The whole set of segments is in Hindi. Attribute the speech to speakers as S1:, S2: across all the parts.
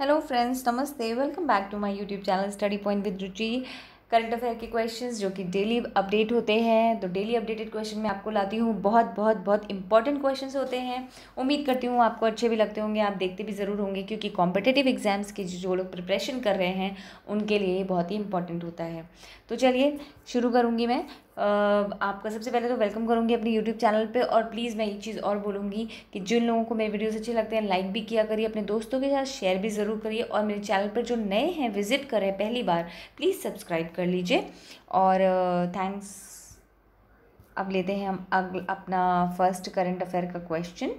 S1: हेलो फ्रेंड्स नमस्ते welcome back to my YouTube channel study point with Ruchi current affair के क्वेश्चंस जो कि डेली अपडेट होते हैं तो डेली अपडेटेड क्वेश्चन मैं आपको लाती हूँ बहुत बहुत बहुत इंपॉर्टेंट क्वेश्चंस होते हैं उम्मीद करती हूँ आपको अच्छे भी लगते होंगे आप देखते भी ज़रूर होंगे क्योंकि कॉम्पिटेटिव एग्जाम्स के जो लोग प्रिपरेशन कर रहे हैं उनके लिए बहुत ही इंपॉर्टेंट होता है तो चलिए शुरू करूँगी मैं आपका सबसे पहले तो वेलकम करूँगी अपने यूट्यूब चैनल पे और प्लीज़ मैं एक चीज़ और बोलूँगी कि जिन लोगों को मेरे वीडियोस अच्छे लगते हैं लाइक भी किया करिए अपने दोस्तों के साथ शेयर भी ज़रूर करिए और मेरे चैनल पर जो नए हैं विजिट करें पहली बार प्लीज़ सब्सक्राइब कर लीजिए और थैंक्स अब लेते हैं हम अग अपना फर्स्ट करंट अफेयर का क्वेश्चन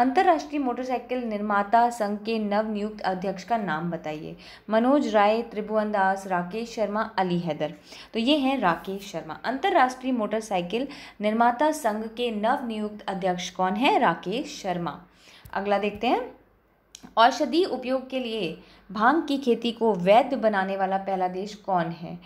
S1: अंतर्राष्ट्रीय मोटरसाइकिल निर्माता संघ के नवनियुक्त अध्यक्ष का नाम बताइए मनोज राय त्रिभुवन दास राकेश शर्मा अली हैदर तो ये हैं राकेश शर्मा अंतर्राष्ट्रीय मोटरसाइकिल निर्माता संघ के नवनियुक्त अध्यक्ष कौन है राकेश शर्मा अगला देखते हैं औषधि उपयोग के लिए भांग की खेती को वैध बनाने वाला पहला देश कौन है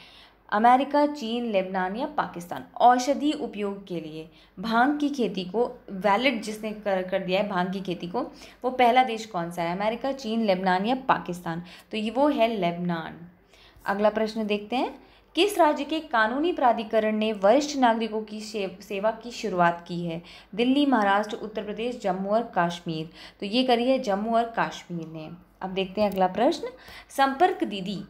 S1: अमेरिका चीन लेबनान या पाकिस्तान औषधि उपयोग के लिए भांग की खेती को वैलिड जिसने कर कर दिया है भांग की खेती को वो पहला देश कौन सा है अमेरिका चीन लेबनान या पाकिस्तान तो ये वो है लेबनान अगला प्रश्न देखते हैं किस राज्य के कानूनी प्राधिकरण ने वरिष्ठ नागरिकों की सेवा की शुरुआत की है दिल्ली महाराष्ट्र उत्तर प्रदेश जम्मू और कश्मीर तो ये करी है जम्मू और कश्मीर ने अब देखते हैं अगला प्रश्न संपर्क दीदी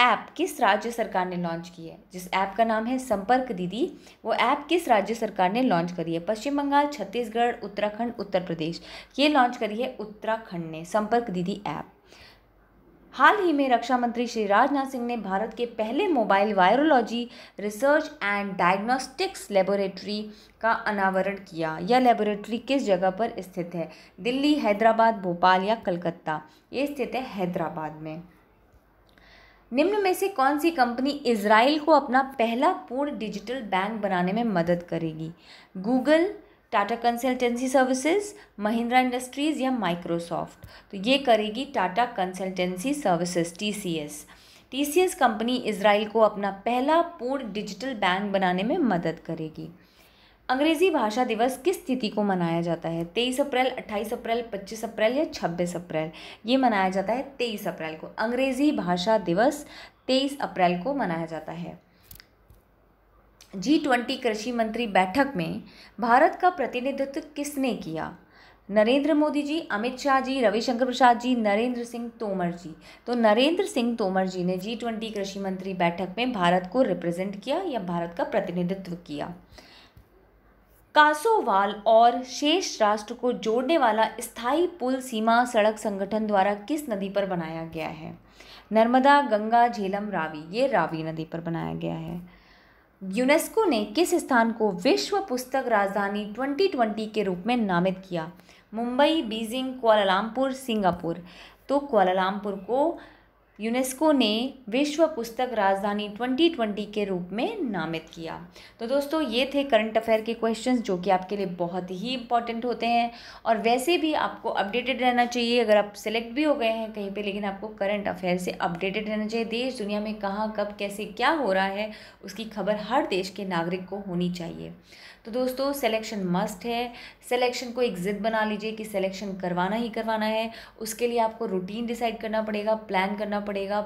S1: ऐप किस राज्य सरकार ने लॉन्च की है जिस ऐप का नाम है संपर्क दीदी वो ऐप किस राज्य सरकार ने लॉन्च करी है पश्चिम बंगाल छत्तीसगढ़ उत्तराखंड उत्तर प्रदेश ये लॉन्च करी है उत्तराखंड ने संपर्क दीदी ऐप हाल ही में रक्षा मंत्री श्री राजनाथ सिंह ने भारत के पहले mobile virology research and diagnostics laboratory का अनावरण किया यह लेबोरेटरी किस जगह पर स्थित है दिल्ली हैदराबाद भोपाल या कलकत्ता ये स्थित है हैदराबाद में निम्न में से कौन सी कंपनी इसराइल को अपना पहला पूर्ण डिजिटल बैंक बनाने में मदद करेगी Google Tata consultancy services Mahindra industries या माइक्रोसॉफ्ट तो ये करेगी Tata consultancy services T C S T C S company Israel को अपना पहला पूर्ण डिजिटल बैंक बनाने में मदद करेगी अंग्रेज़ी भाषा दिवस किस तिथि को मनाया जाता है तेईस अप्रैल अट्ठाईस अप्रैल पच्चीस अप्रैल या छब्बीस अप्रैल ये मनाया जाता है तेईस अप्रैल को अंग्रेज़ी भाषा दिवस तेईस अप्रैल को मनाया जाता है जी ट्वेंटी कृषि मंत्री बैठक में भारत का प्रतिनिधित्व किसने किया नरेंद्र मोदी जी अमित शाह जी रविशंकर प्रसाद जी नरेंद्र सिंह तोमर जी तो नरेंद्र सिंह तोमर जी ने जी ट्वेंटी कृषि मंत्री बैठक में भारत को रिप्रेजेंट किया या भारत का प्रतिनिधित्व किया कासोवाल और शेष राष्ट्र को जोड़ने वाला स्थायी पुल सीमा सड़क संगठन द्वारा किस नदी पर बनाया गया है नर्मदा गंगा झेलम रावी ये रावी नदी पर बनाया गया है यूनेस्को ने किस स्थान को विश्व पुस्तक राजधानी 2020 के रूप में नामित किया मुंबई बीजिंग कुआलालमपुर सिंगापुर तो कुआलालमपुर को यूनेस्को ने विश्व पुस्तक राजधानी 2020 के रूप में नामित किया तो दोस्तों ये थे करंट अफेयर के क्वेश्चंस जो कि आपके लिए बहुत ही इंपॉर्टेंट होते हैं और वैसे भी आपको अपडेटेड रहना चाहिए अगर आप सेलेक्ट भी हो गए हैं कहीं पे लेकिन आपको करंट अफेयर से अपडेटेड रहना चाहिए देश दुनिया में कहाँ कब कैसे क्या हो रहा है उसकी खबर हर देश के नागरिक को होनी चाहिए तो दोस्तों सिलेक्शन मस्ट है सिलेक्शन को एक ज़िद बना लीजिए कि सिलेक्शन करवाना ही करवाना है उसके लिए आपको रूटीन डिसाइड करना पड़ेगा प्लान करना पड़ेगा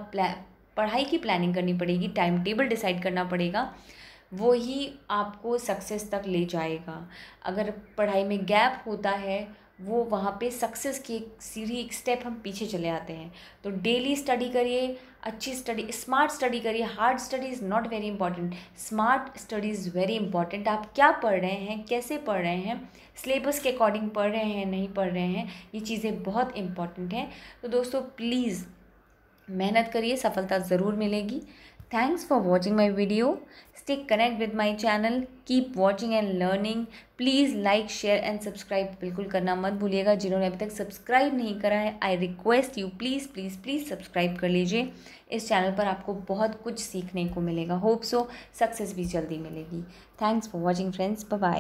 S1: पढ़ाई की प्लानिंग करनी पड़ेगी टाइम टेबल डिसाइड करना पड़ेगा वो ही आपको सक्सेस तक ले जाएगा अगर पढ़ाई में गैप होता है वो वहाँ पे सक्सेस की एक सीढ़ी एक स्टेप हम पीछे चले आते हैं तो डेली स्टडी करिए अच्छी स्टडी स्मार्ट स्टडी करिए hard study is not very important smart study is very important आप क्या पढ़ रहे हैं कैसे पढ़ रहे हैं सिलेबस के अकॉर्डिंग पढ़ रहे हैं नहीं पढ़ रहे हैं ये चीज़ें बहुत इंपॉर्टेंट हैं तो दोस्तों प्लीज़ मेहनत करिए सफलता ज़रूर मिलेगी thanks for watching my video stay connect with my channel keep watching and learning please like share and subscribe बिल्कुल करना मत भूलिएगा जिन्होंने अभी तक सब्सक्राइब नहीं करा है I request you please please please subscribe कर लीजिए इस चैनल पर आपको बहुत कुछ सीखने को मिलेगा होप सो सक्सेस भी जल्दी मिलेगी thanks for watching friends bye